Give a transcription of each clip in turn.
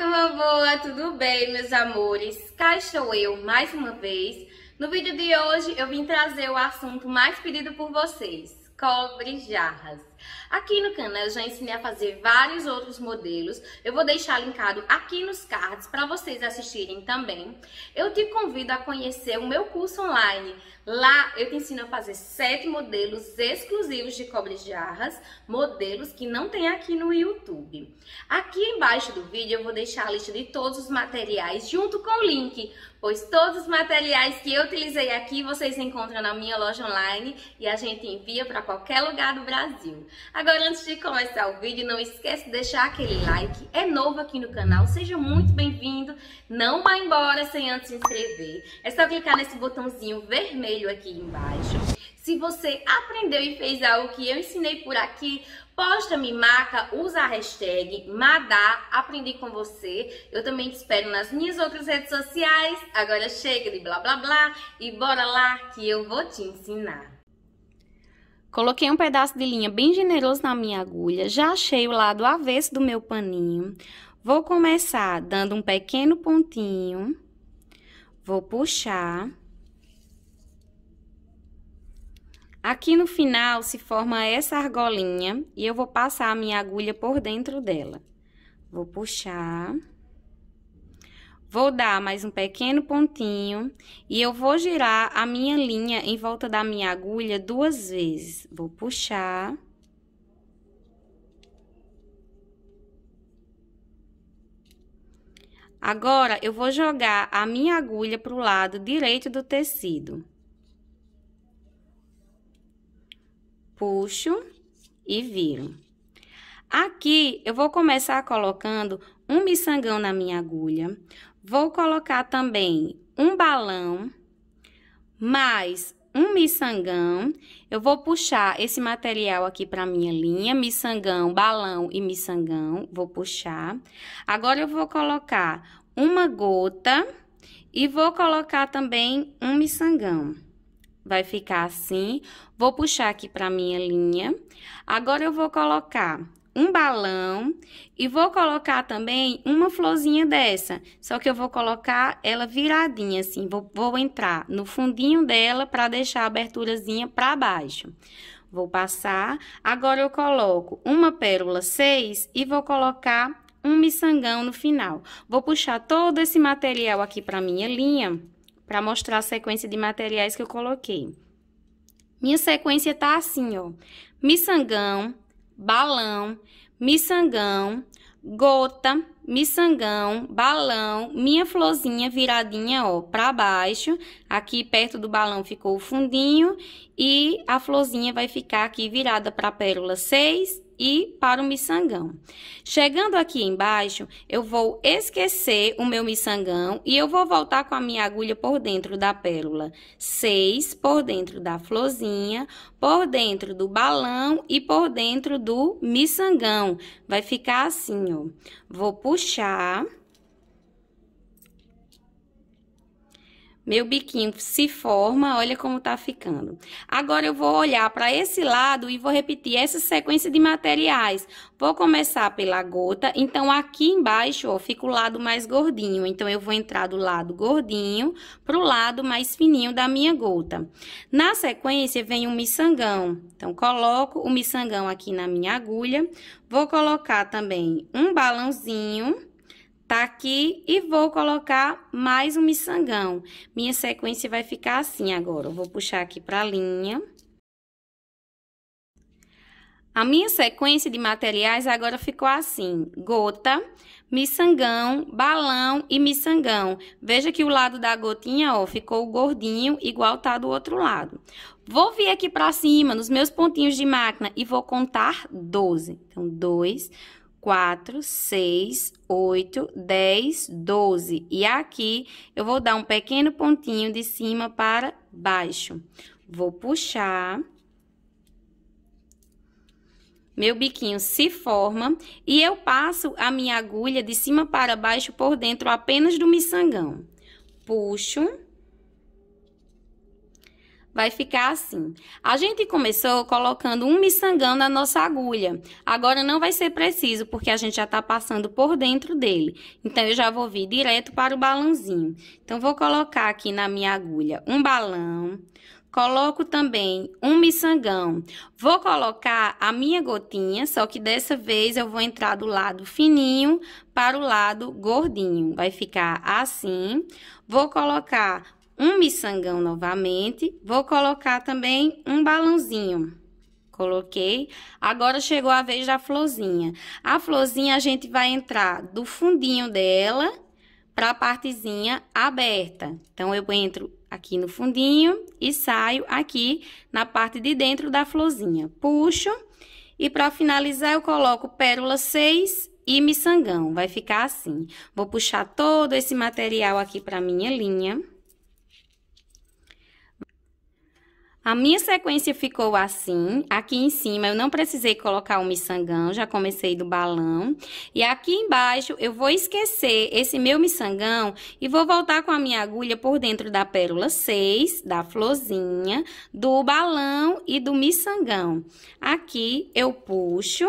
turma boa, tudo bem, meus amores? Cá estou eu mais uma vez. No vídeo de hoje eu vim trazer o assunto mais pedido por vocês, cobre jarras. Aqui no canal eu já ensinei a fazer vários outros modelos, eu vou deixar linkado aqui nos cards para vocês assistirem também. Eu te convido a conhecer o meu curso online, Lá eu te ensino a fazer sete modelos exclusivos de cobre jarras, modelos que não tem aqui no YouTube. Aqui embaixo do vídeo eu vou deixar a lista de todos os materiais junto com o link, pois todos os materiais que eu utilizei aqui vocês encontram na minha loja online e a gente envia para qualquer lugar do Brasil. Agora antes de começar o vídeo, não esquece de deixar aquele like. É novo aqui no canal, seja muito bem-vindo. Não vá embora sem antes se inscrever. É só clicar nesse botãozinho vermelho e-mail aqui embaixo. Se você aprendeu e fez algo que eu ensinei por aqui, posta, me marca, usa a hashtag Madá, aprendi com você. Eu também te espero nas minhas outras redes sociais. Agora chega de blá blá blá e bora lá que eu vou te ensinar. Coloquei um pedaço de linha bem generoso na minha agulha, já achei o lado avesso do meu paninho. Vou começar dando um pequeno pontinho, vou puxar Aqui no final se forma essa argolinha e eu vou passar a minha agulha por dentro dela. Vou puxar. Vou dar mais um pequeno pontinho e eu vou girar a minha linha em volta da minha agulha duas vezes. Vou puxar. Agora, eu vou jogar a minha agulha para o lado direito do tecido. puxo e viro. Aqui eu vou começar colocando um miçangão na minha agulha. Vou colocar também um balão, mais um miçangão. Eu vou puxar esse material aqui para minha linha, miçangão, balão e miçangão. Vou puxar. Agora eu vou colocar uma gota e vou colocar também um miçangão vai ficar assim. Vou puxar aqui para minha linha. Agora eu vou colocar um balão e vou colocar também uma florzinha dessa. Só que eu vou colocar ela viradinha assim, vou, vou entrar no fundinho dela para deixar a aberturazinha para baixo. Vou passar. Agora eu coloco uma pérola 6 e vou colocar um miçangão no final. Vou puxar todo esse material aqui para minha linha para mostrar a sequência de materiais que eu coloquei. Minha sequência tá assim, ó. Miçangão, balão, miçangão, gota, miçangão, balão, minha florzinha viradinha, ó, para baixo. Aqui perto do balão ficou o fundinho e a florzinha vai ficar aqui virada para pérola 6 e para o miçangão. Chegando aqui embaixo, eu vou esquecer o meu miçangão e eu vou voltar com a minha agulha por dentro da pérola. Seis, por dentro da florzinha, por dentro do balão e por dentro do miçangão. Vai ficar assim, ó. Vou puxar Meu biquinho se forma, olha como tá ficando. Agora eu vou olhar para esse lado e vou repetir essa sequência de materiais. Vou começar pela gota, então aqui embaixo, ó, fica o lado mais gordinho. Então eu vou entrar do lado gordinho pro lado mais fininho da minha gota. Na sequência vem o miçangão. Então coloco o miçangão aqui na minha agulha. Vou colocar também um balãozinho Tá aqui e vou colocar mais um miçangão. Minha sequência vai ficar assim agora. Eu vou puxar aqui pra linha. A minha sequência de materiais agora ficou assim: gota, miçangão, balão e miçangão. Veja que o lado da gotinha, ó, ficou gordinho, igual tá do outro lado. Vou vir aqui pra cima, nos meus pontinhos de máquina, e vou contar 12. Então, 2, 4, 6, 8, 10, 12. E aqui, eu vou dar um pequeno pontinho de cima para baixo. Vou puxar. Meu biquinho se forma e eu passo a minha agulha de cima para baixo por dentro apenas do miçangão. Puxo vai ficar assim. A gente começou colocando um miçangão na nossa agulha. Agora não vai ser preciso, porque a gente já tá passando por dentro dele. Então, eu já vou vir direto para o balãozinho. Então, vou colocar aqui na minha agulha um balão. Coloco também um miçangão. Vou colocar a minha gotinha, só que dessa vez eu vou entrar do lado fininho para o lado gordinho. Vai ficar assim. Vou colocar um miçangão novamente. Vou colocar também um balãozinho. Coloquei. Agora chegou a vez da florzinha. A florzinha a gente vai entrar do fundinho dela para a partezinha aberta. Então, eu entro aqui no fundinho e saio aqui na parte de dentro da florzinha. Puxo e para finalizar eu coloco pérola 6 e miçangão. Vai ficar assim. Vou puxar todo esse material aqui para minha linha. A minha sequência ficou assim. Aqui em cima eu não precisei colocar o miçangão, já comecei do balão. E aqui embaixo eu vou esquecer esse meu miçangão e vou voltar com a minha agulha por dentro da pérola 6, da florzinha, do balão e do miçangão. Aqui eu puxo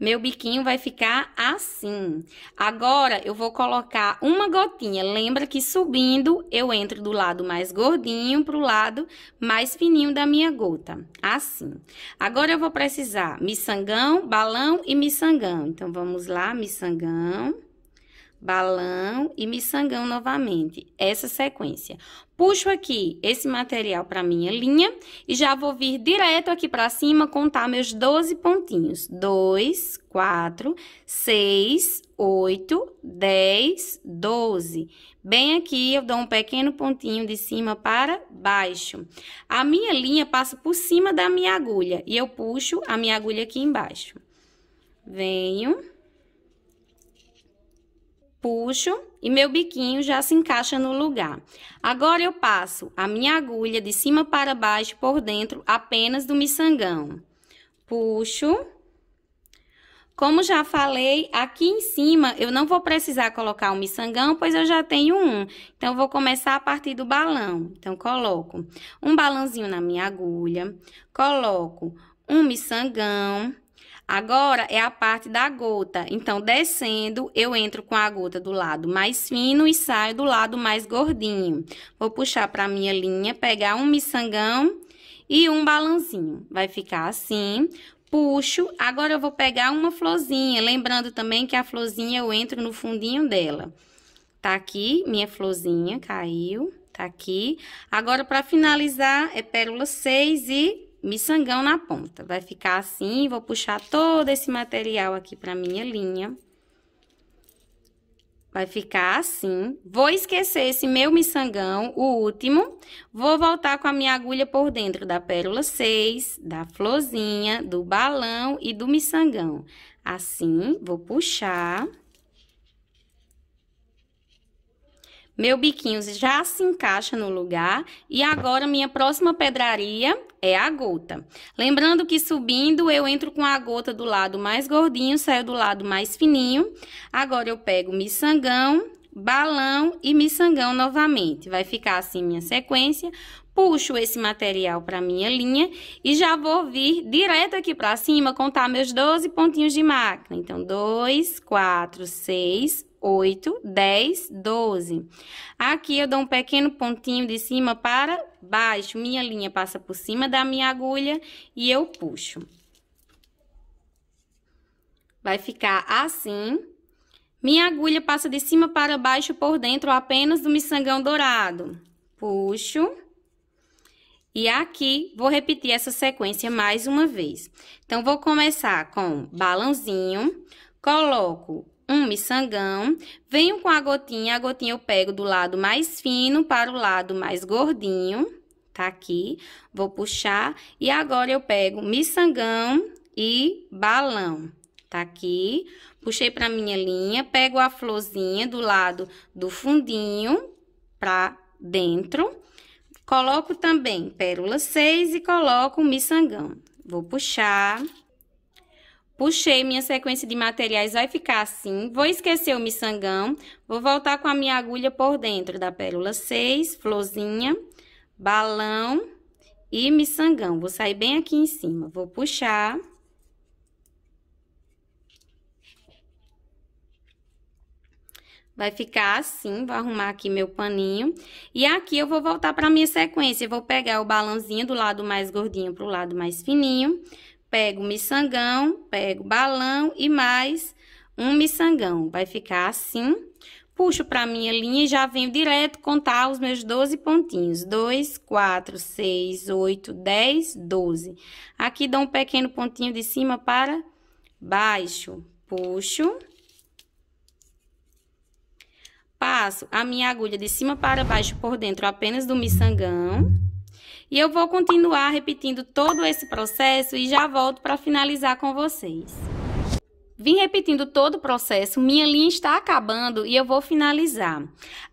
meu biquinho vai ficar assim. Agora, eu vou colocar uma gotinha. Lembra que subindo, eu entro do lado mais gordinho pro lado mais fininho da minha gota. Assim. Agora, eu vou precisar miçangão, balão e miçangão. Então, vamos lá, miçangão balão e miçangão novamente, essa sequência. Puxo aqui esse material para minha linha e já vou vir direto aqui para cima contar meus 12 pontinhos. 2, 4, 6, 8, 10, 12. Bem aqui eu dou um pequeno pontinho de cima para baixo. A minha linha passa por cima da minha agulha e eu puxo a minha agulha aqui embaixo. Venho puxo e meu biquinho já se encaixa no lugar. Agora eu passo a minha agulha de cima para baixo por dentro apenas do miçangão. Puxo. Como já falei, aqui em cima eu não vou precisar colocar o um miçangão, pois eu já tenho um. Então, vou começar a partir do balão. Então, coloco um balãozinho na minha agulha, coloco um miçangão, Agora é a parte da gota. Então, descendo, eu entro com a gota do lado mais fino e saio do lado mais gordinho. Vou puxar para minha linha, pegar um miçangão e um balãozinho. Vai ficar assim. Puxo, agora eu vou pegar uma florzinha, lembrando também que a florzinha eu entro no fundinho dela. Tá aqui, minha florzinha caiu, tá aqui. Agora, para finalizar, é pérola 6 e miçangão na ponta. Vai ficar assim, vou puxar todo esse material aqui pra minha linha. Vai ficar assim. Vou esquecer esse meu miçangão, o último. Vou voltar com a minha agulha por dentro da pérola 6, da florzinha, do balão e do miçangão. Assim, vou puxar. Meu biquinho já se encaixa no lugar e agora minha próxima pedraria é a gota. Lembrando que subindo eu entro com a gota do lado mais gordinho, saio do lado mais fininho. Agora eu pego miçangão, balão e miçangão novamente. Vai ficar assim minha sequência. Puxo esse material para minha linha e já vou vir direto aqui para cima contar meus 12 pontinhos de máquina. Então, 2, 4, 6, 8, 10, 12. Aqui eu dou um pequeno pontinho de cima para baixo. Minha linha passa por cima da minha agulha e eu puxo. Vai ficar assim. Minha agulha passa de cima para baixo por dentro apenas do miçangão dourado. Puxo. E aqui, vou repetir essa sequência mais uma vez. Então, vou começar com balãozinho, coloco um miçangão, venho com a gotinha, a gotinha eu pego do lado mais fino para o lado mais gordinho, tá aqui, vou puxar, e agora eu pego miçangão e balão, tá aqui, puxei para minha linha, pego a florzinha do lado do fundinho para dentro, coloco também pérola 6 e coloco o miçangão, vou puxar... Puxei, minha sequência de materiais vai ficar assim. Vou esquecer o miçangão. Vou voltar com a minha agulha por dentro da pérola 6, florzinha, balão e miçangão. Vou sair bem aqui em cima. Vou puxar. Vai ficar assim, vou arrumar aqui meu paninho. E aqui eu vou voltar pra minha sequência. vou pegar o balãozinho do lado mais gordinho pro lado mais fininho pego miçangão, pego balão e mais um miçangão. Vai ficar assim. Puxo para minha linha e já venho direto contar os meus 12 pontinhos. 2, 4, 6, 8, 10, 12. Aqui dou um pequeno pontinho de cima para baixo. Puxo. Passo a minha agulha de cima para baixo por dentro apenas do miçangão. E eu vou continuar repetindo todo esse processo e já volto para finalizar com vocês. Vim repetindo todo o processo, minha linha está acabando e eu vou finalizar.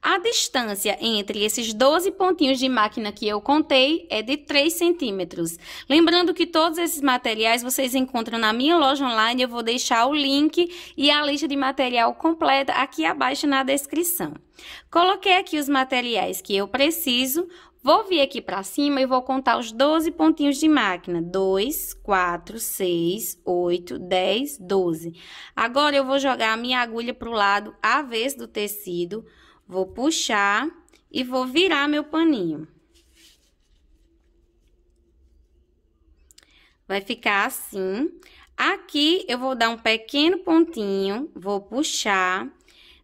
A distância entre esses 12 pontinhos de máquina que eu contei é de 3 centímetros. Lembrando que todos esses materiais vocês encontram na minha loja online, eu vou deixar o link e a lista de material completa aqui abaixo na descrição. Coloquei aqui os materiais que eu preciso, Vou vir aqui para cima e vou contar os 12 pontinhos de máquina. 2, 4, 6, 8, 10, 12. Agora, eu vou jogar a minha agulha pro o lado avesso do tecido, vou puxar e vou virar meu paninho. Vai ficar assim. Aqui, eu vou dar um pequeno pontinho, vou puxar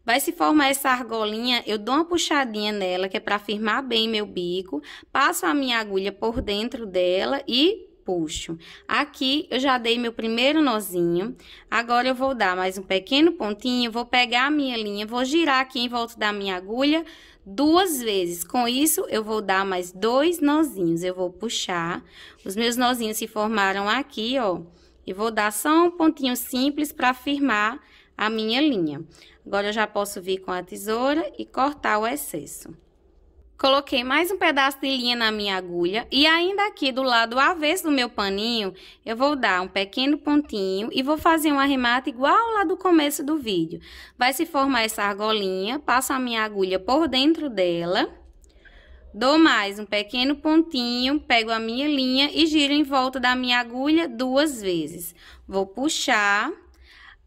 Vai se formar essa argolinha, eu dou uma puxadinha nela, que é para firmar bem meu bico, passo a minha agulha por dentro dela e puxo. Aqui eu já dei meu primeiro nozinho, agora eu vou dar mais um pequeno pontinho, vou pegar a minha linha, vou girar aqui em volta da minha agulha duas vezes. Com isso, eu vou dar mais dois nozinhos, eu vou puxar. Os meus nozinhos se formaram aqui, ó, e vou dar só um pontinho simples para firmar a minha linha. Agora, eu já posso vir com a tesoura e cortar o excesso. Coloquei mais um pedaço de linha na minha agulha e ainda aqui do lado avesso do meu paninho, eu vou dar um pequeno pontinho e vou fazer um arremate igual lá do começo do vídeo. Vai se formar essa argolinha, passo a minha agulha por dentro dela, dou mais um pequeno pontinho, pego a minha linha e giro em volta da minha agulha duas vezes. Vou puxar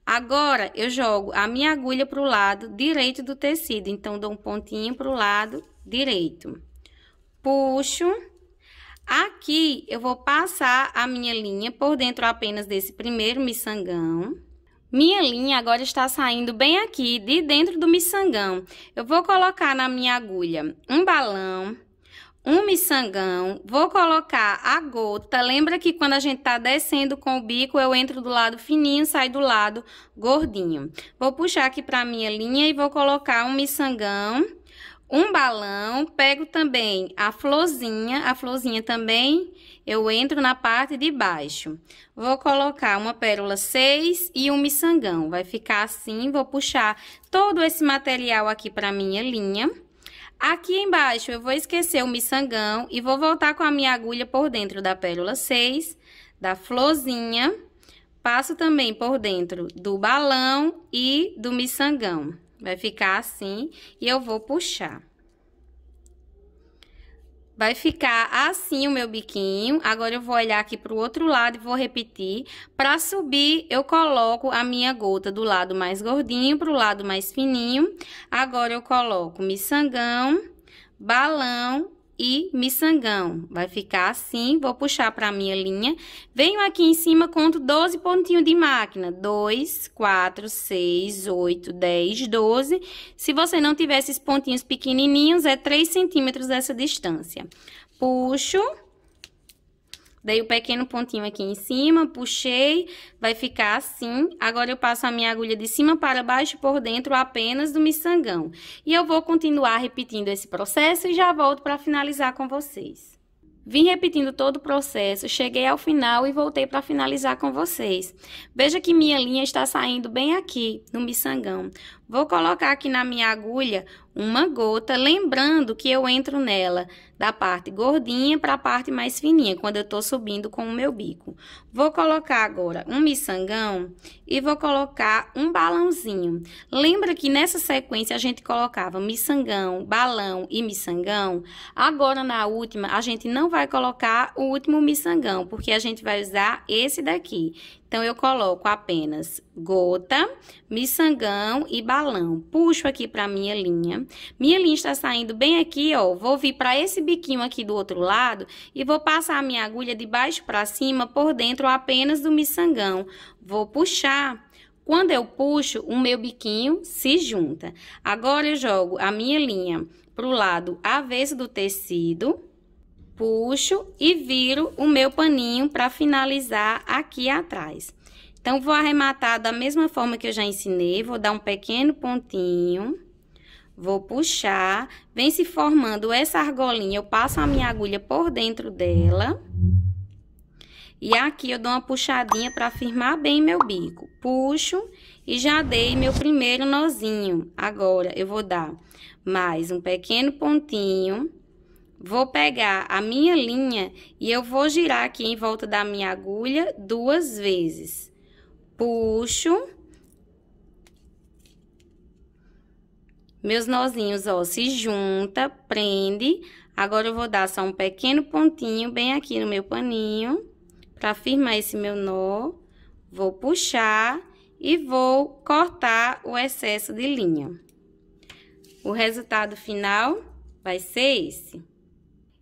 Agora, eu jogo a minha agulha para o lado direito do tecido. Então, dou um pontinho para o lado direito. Puxo. Aqui, eu vou passar a minha linha por dentro apenas desse primeiro miçangão. Minha linha agora está saindo bem aqui, de dentro do miçangão. Eu vou colocar na minha agulha um balão um miçangão, vou colocar a gota. Lembra que quando a gente tá descendo com o bico, eu entro do lado fininho, sai do lado gordinho. Vou puxar aqui pra minha linha e vou colocar um miçangão, um balão. Pego também a florzinha, a florzinha também eu entro na parte de baixo. Vou colocar uma pérola 6 e um miçangão. Vai ficar assim, vou puxar todo esse material aqui pra minha linha. Aqui embaixo eu vou esquecer o miçangão e vou voltar com a minha agulha por dentro da pérola 6, da florzinha, passo também por dentro do balão e do miçangão. Vai ficar assim e eu vou puxar. Vai ficar assim o meu biquinho. Agora eu vou olhar aqui para o outro lado e vou repetir. Para subir, eu coloco a minha gota do lado mais gordinho para o lado mais fininho. Agora eu coloco miçangão, balão e miçangão. Vai ficar assim, vou puxar para a minha linha. Venho aqui em cima, conto 12 pontinhos de máquina. 2, 4, 6, 8, 10, 12. Se você não tiver esses pontinhos pequenininhos, é 3 centímetros essa distância. Puxo Dei o pequeno pontinho aqui em cima, puxei, vai ficar assim. Agora, eu passo a minha agulha de cima para baixo por dentro apenas do miçangão. E eu vou continuar repetindo esse processo e já volto para finalizar com vocês. Vim repetindo todo o processo, cheguei ao final e voltei para finalizar com vocês. Veja que minha linha está saindo bem aqui, no miçangão. Vou colocar aqui na minha agulha uma gota, lembrando que eu entro nela da parte gordinha para a parte mais fininha, quando eu estou subindo com o meu bico. Vou colocar agora um miçangão e vou colocar um balãozinho. Lembra que nessa sequência a gente colocava miçangão, balão e miçangão? Agora, na última, a gente não vai colocar o último miçangão, porque a gente vai usar esse daqui. Então, eu coloco apenas gota, miçangão e balão. Puxo aqui pra minha linha. Minha linha está saindo bem aqui, ó. Vou vir pra esse biquinho aqui do outro lado e vou passar a minha agulha de baixo pra cima por dentro apenas do miçangão. Vou puxar. Quando eu puxo, o meu biquinho se junta. Agora, eu jogo a minha linha pro lado avesso do tecido puxo e viro o meu paninho para finalizar aqui atrás. Então, vou arrematar da mesma forma que eu já ensinei, vou dar um pequeno pontinho, vou puxar, vem se formando essa argolinha, eu passo a minha agulha por dentro dela. E aqui eu dou uma puxadinha para firmar bem meu bico. Puxo e já dei meu primeiro nozinho. Agora, eu vou dar mais um pequeno pontinho Vou pegar a minha linha e eu vou girar aqui em volta da minha agulha duas vezes. Puxo. Meus nozinhos, ó, se junta, prende. Agora, eu vou dar só um pequeno pontinho bem aqui no meu paninho, pra firmar esse meu nó. Vou puxar e vou cortar o excesso de linha. O resultado final vai ser esse.